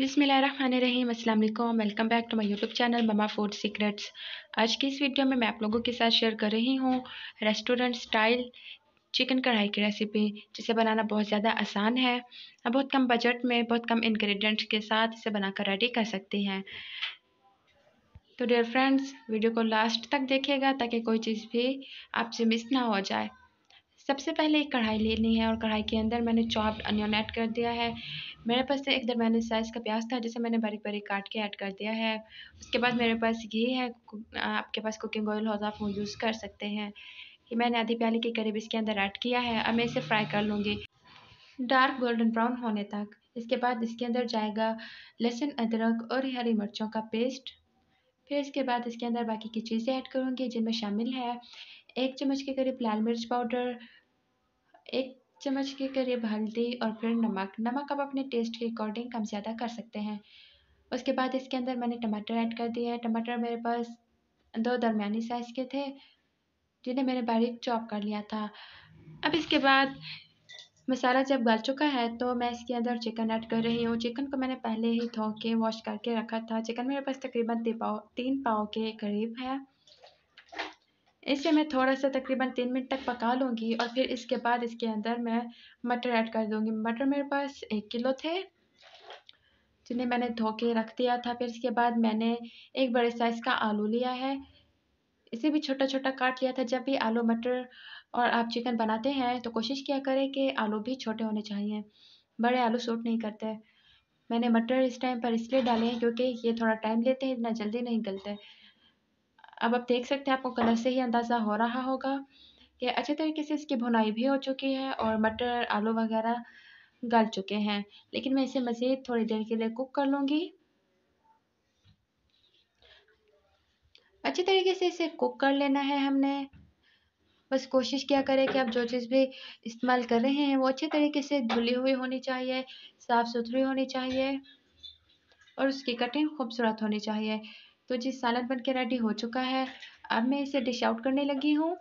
बिसमीम अल्लाम welcome back to my YouTube channel mama food secrets आज की इस वीडियो में मैं आप लोगों के साथ शेयर कर रही हूँ रेस्टोरेंट स्टाइल चिकन कढ़ाई की रेसिपी जिसे बनाना बहुत ज़्यादा आसान है आप बहुत कम बजट में बहुत कम इन्ग्रीडियंट्स के साथ इसे बनाकर रेडी कर सकती हैं तो डेयर फ्रेंड्स वीडियो को लास्ट तक देखिएगा ताकि कोई चीज़ भी आपसे मिस ना हो जाए सबसे पहले एक कढ़ाई लेनी है और कढ़ाई के अंदर मैंने चॉप्ड अनियन ऐड कर दिया है मेरे पास तो एक दरमियाने साइज़ का प्याज था जिसे मैंने बारीक बारीक काट के ऐड कर दिया है उसके बाद मेरे पास घी है आपके पास कुकिंग ऑयल हो आप यूज़ कर सकते हैं ये मैंने आधी प्याली के करीब इसके अंदर ऐड किया है अब मैं इसे फ्राई कर लूँगी डार्क गोल्डन ब्राउन होने तक इसके बाद इसके अंदर जाएगा लहसुन अदरक और हरी मिर्चों का पेस्ट फिर इसके बाद इसके अंदर बाकी की चीज़ें ऐड करूँगी जिनमें शामिल है एक चम्मच के करीब लाल मिर्च पाउडर एक चम्मच के करीब हल्दी और फिर नमक नमक आप अपने टेस्ट के अकॉर्डिंग कम ज़्यादा कर सकते हैं उसके बाद इसके अंदर मैंने टमाटर ऐड कर दिए हैं टमाटर मेरे पास दो दरमिया साइज़ के थे जिन्हें मैंने बारीक चॉप कर लिया था अब इसके बाद मसाला जब गल चुका है तो मैं इसके अंदर चिकन ऐड कर रही हूँ चिकन को मैंने पहले ही धो के वॉश करके रखा था चिकन मेरे पास तकरीबन तीन पाव के करीब है इसे मैं थोड़ा सा तकरीबन तीन मिनट तक पका लूँगी और फिर इसके बाद इसके अंदर मैं मटर ऐड कर दूँगी मटर मेरे पास एक किलो थे जिन्हें मैंने धो के रख दिया था फिर इसके बाद मैंने एक बड़े साइज़ का आलू लिया है इसे भी छोटा छोटा काट लिया था जब भी आलू मटर और आप चिकन बनाते हैं तो कोशिश किया करें कि आलू भी छोटे होने चाहिए बड़े आलू सूट नहीं करते मैंने मटर इस टाइम पर इसलिए डाले हैं क्योंकि ये थोड़ा टाइम लेते हैं इतना जल्दी नहीं गलते अब आप देख सकते हैं आपको कलर से ही अंदाज़ा हो रहा होगा कि अच्छे तरीके से इसकी भुनाई भी हो चुकी है और मटर आलू वगैरह गल चुके हैं लेकिन मैं इसे मज़ीद थोड़ी देर के लिए कुक कर लूँगी अच्छे तरीके से इसे कुक कर लेना है हमने बस कोशिश किया करें कि आप जो चीज़ भी इस्तेमाल कर रहे हैं वो अच्छे तरीके से धुली हुई होनी चाहिए साफ़ सुथरी होनी चाहिए और उसकी कटिंग खूबसूरत होनी चाहिए तो जी सालन बन के रेडी हो चुका है अब मैं इसे डिश आउट करने लगी हूँ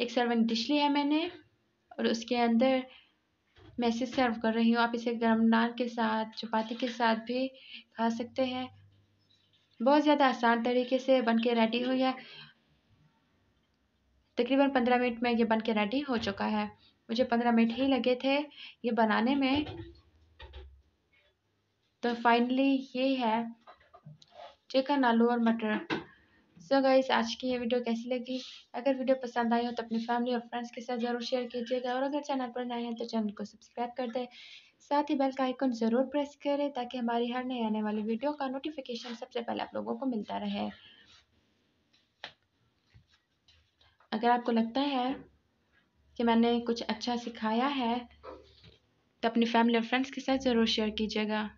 एक सर्विंग डिश लिया है मैंने और उसके अंदर मैं इसे सर्व कर रही हूँ आप इसे गर्म नान के साथ चपाती के साथ भी खा सकते हैं बहुत ज़्यादा आसान तरीके से बन के रेडी हुई है तकरीबन पंद्रह मिनट में ये बन के रेडी हो चुका है मुझे पंद्रह मिनट ही लगे थे ये बनाने में तो फाइनली ये है चिकन आलू और मटर सो so गाइस आज की ये वीडियो कैसी लगी अगर वीडियो पसंद आई हो तो अपनी फैमिली और फ्रेंड्स के साथ ज़रूर शेयर कीजिएगा और अगर चैनल पर नए हैं तो चैनल को सब्सक्राइब कर दें साथ ही बेल का आइकन ज़रूर प्रेस करें ताकि हमारी हर नई आने वाली वीडियो का नोटिफिकेशन सबसे पहले आप लोगों को मिलता रहे अगर आपको लगता है कि मैंने कुछ अच्छा सिखाया है तो अपनी फैमिली और फ्रेंड्स के साथ ज़रूर शेयर कीजिएगा